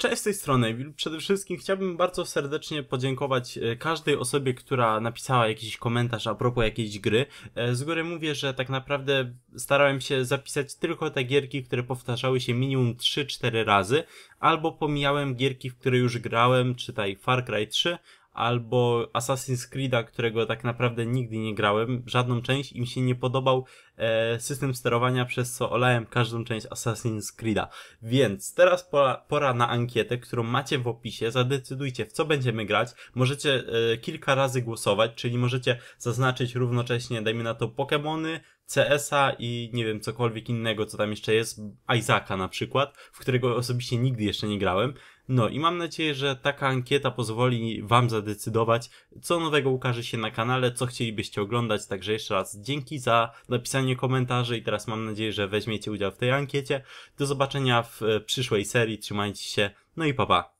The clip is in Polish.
Cześć z tej strony, przede wszystkim chciałbym bardzo serdecznie podziękować e, każdej osobie, która napisała jakiś komentarz a propos jakiejś gry. E, z góry mówię, że tak naprawdę starałem się zapisać tylko te gierki, które powtarzały się minimum 3-4 razy, albo pomijałem gierki, w które już grałem, czytaj Far Cry 3, albo Assassin's Creed'a, którego tak naprawdę nigdy nie grałem, żadną część im się nie podobał e, system sterowania, przez co olałem każdą część Assassin's Creed'a. Więc teraz pora, pora na ankietę, którą macie w opisie, zadecydujcie w co będziemy grać, możecie e, kilka razy głosować, czyli możecie zaznaczyć równocześnie, dajmy na to Pokémony, CS-a i nie wiem, cokolwiek innego, co tam jeszcze jest, Isaaca na przykład, w którego osobiście nigdy jeszcze nie grałem, no i mam nadzieję, że taka ankieta pozwoli Wam zadecydować, co nowego ukaże się na kanale, co chcielibyście oglądać. Także jeszcze raz dzięki za napisanie komentarzy i teraz mam nadzieję, że weźmiecie udział w tej ankiecie. Do zobaczenia w e, przyszłej serii. Trzymajcie się. No i pa pa.